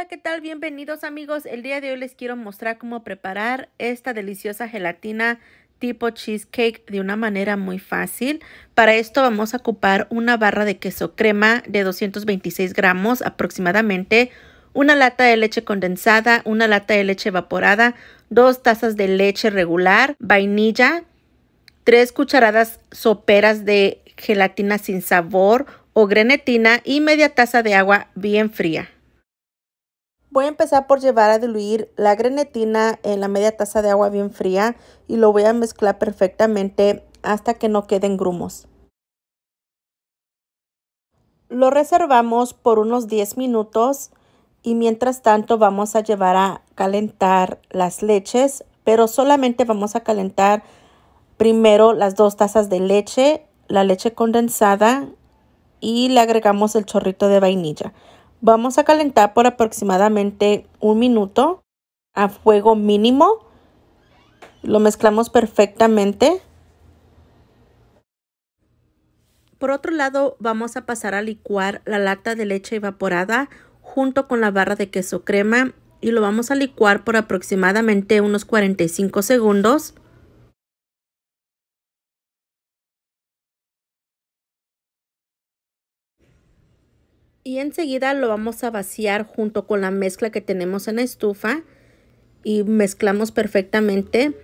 hola, ¿qué tal? Bienvenidos amigos. El día de hoy les quiero mostrar cómo preparar esta deliciosa gelatina tipo cheesecake de una manera muy fácil. Para esto vamos a ocupar una barra de queso crema de 226 gramos aproximadamente, una lata de leche condensada, una lata de leche evaporada, dos tazas de leche regular, vainilla, tres cucharadas soperas de gelatina sin sabor o grenetina y media taza de agua bien fría. Voy a empezar por llevar a diluir la grenetina en la media taza de agua bien fría y lo voy a mezclar perfectamente hasta que no queden grumos. Lo reservamos por unos 10 minutos y mientras tanto vamos a llevar a calentar las leches, pero solamente vamos a calentar primero las dos tazas de leche, la leche condensada y le agregamos el chorrito de vainilla. Vamos a calentar por aproximadamente un minuto a fuego mínimo. Lo mezclamos perfectamente. Por otro lado, vamos a pasar a licuar la lata de leche evaporada junto con la barra de queso crema y lo vamos a licuar por aproximadamente unos 45 segundos. y enseguida lo vamos a vaciar junto con la mezcla que tenemos en la estufa y mezclamos perfectamente.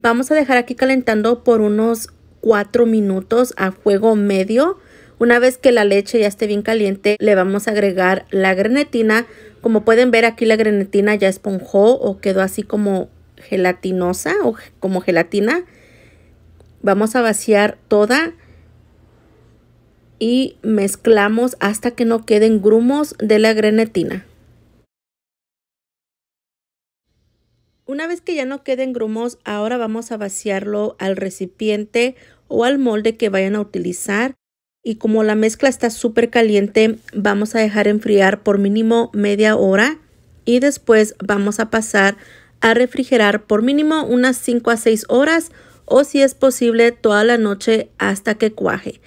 Vamos a dejar aquí calentando por unos 4 minutos a fuego medio. Una vez que la leche ya esté bien caliente, le vamos a agregar la grenetina. Como pueden ver aquí la grenetina ya esponjó o quedó así como gelatinosa o como gelatina. Vamos a vaciar toda y mezclamos hasta que no queden grumos de la grenetina. Una vez que ya no queden grumos, ahora vamos a vaciarlo al recipiente o al molde que vayan a utilizar. Y como la mezcla está súper caliente, vamos a dejar enfriar por mínimo media hora y después vamos a pasar a refrigerar por mínimo unas 5 a 6 horas o si es posible toda la noche hasta que cuaje.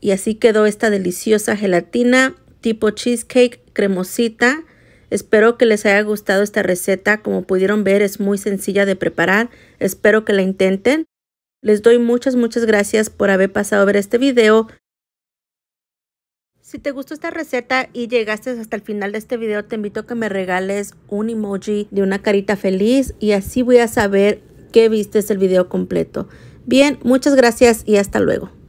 Y así quedó esta deliciosa gelatina tipo cheesecake cremosita. Espero que les haya gustado esta receta. Como pudieron ver es muy sencilla de preparar. Espero que la intenten. Les doy muchas, muchas gracias por haber pasado a ver este video. Si te gustó esta receta y llegaste hasta el final de este video, te invito a que me regales un emoji de una carita feliz y así voy a saber que viste el video completo. Bien, muchas gracias y hasta luego.